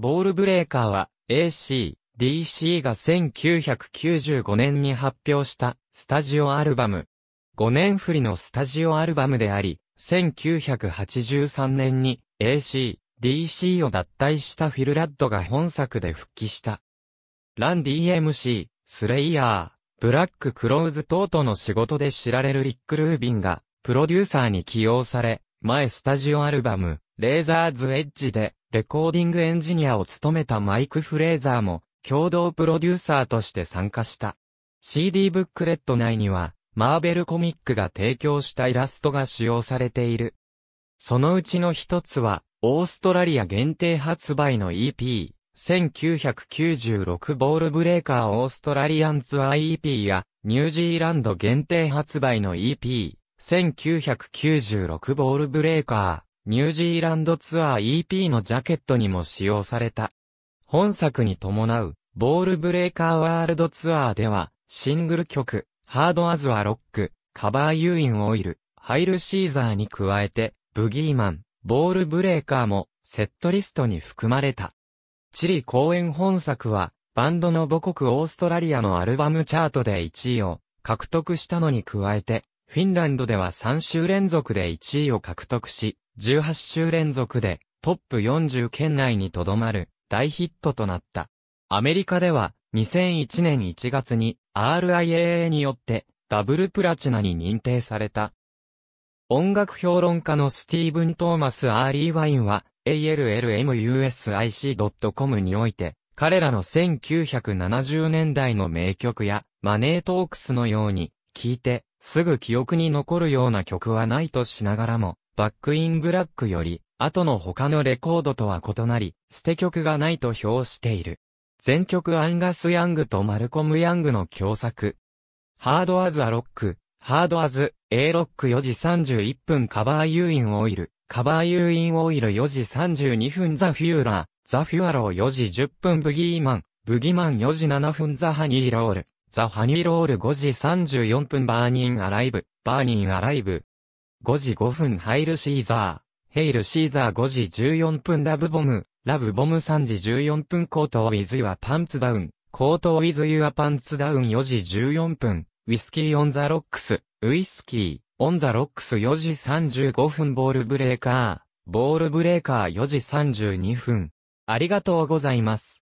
ボールブレーカーは AC、DC が1995年に発表したスタジオアルバム。5年振りのスタジオアルバムであり、1983年に AC、DC を脱退したフィルラッドが本作で復帰した。ラン DMC、スレイヤー、ブラッククローズ等々の仕事で知られるリック・ルービンが、プロデューサーに起用され、前スタジオアルバム、レーザーズエッジでレコーディングエンジニアを務めたマイク・フレーザーも共同プロデューサーとして参加した。CD ブックレット内には、マーベルコミックが提供したイラストが使用されている。そのうちの一つは、オーストラリア限定発売の EP、1996ボールブレーカーオーストラリアンツアー EP や、ニュージーランド限定発売の EP、1996ボールブレーカー。ニュージーランドツアー EP のジャケットにも使用された。本作に伴う、ボールブレーカーワールドツアーでは、シングル曲、ハードアズはロック、カバーユーインオイル、ハイルシーザーに加えて、ブギーマン、ボールブレーカーも、セットリストに含まれた。チリ公演本作は、バンドの母国オーストラリアのアルバムチャートで1位を獲得したのに加えて、フィンランドでは3週連続で1位を獲得し、18週連続でトップ40圏内にとどまる大ヒットとなった。アメリカでは2001年1月に RIAA によってダブルプラチナに認定された。音楽評論家のスティーブン・トーマス・アーリー・ワインは ALLMUSIC.com において彼らの1970年代の名曲やマネートークスのように聴いてすぐ記憶に残るような曲はないとしながらもバックインブラックより、後の他のレコードとは異なり、捨て曲がないと評している。全曲アンガス・ヤングとマルコム・ヤングの共作。ハード・アズ・ア・ロック、ハード・アズ、A ロック4時31分カバー・ユーイン・オイル、カバー・ユーイン・オイル4時32分ザ・フューラー、ザ・フュアロー4時10分ブギーマン、ブギマン4時7分ザ・ハニー・ロール、ザ・ハニー・ロール5時34分バーニン・アライブ、バーニン・アライブ、5時5分ハイルシーザー、ヘイルシーザー5時14分ラブボム、ラブボム3時14分コートウィズユアパンツダウン、コートウィズユアパンツダウン4時14分、ウィスキーオンザロックス、ウィスキー、オンザロックス4時35分ボールブレーカー、ボールブレーカー4時32分。ありがとうございます。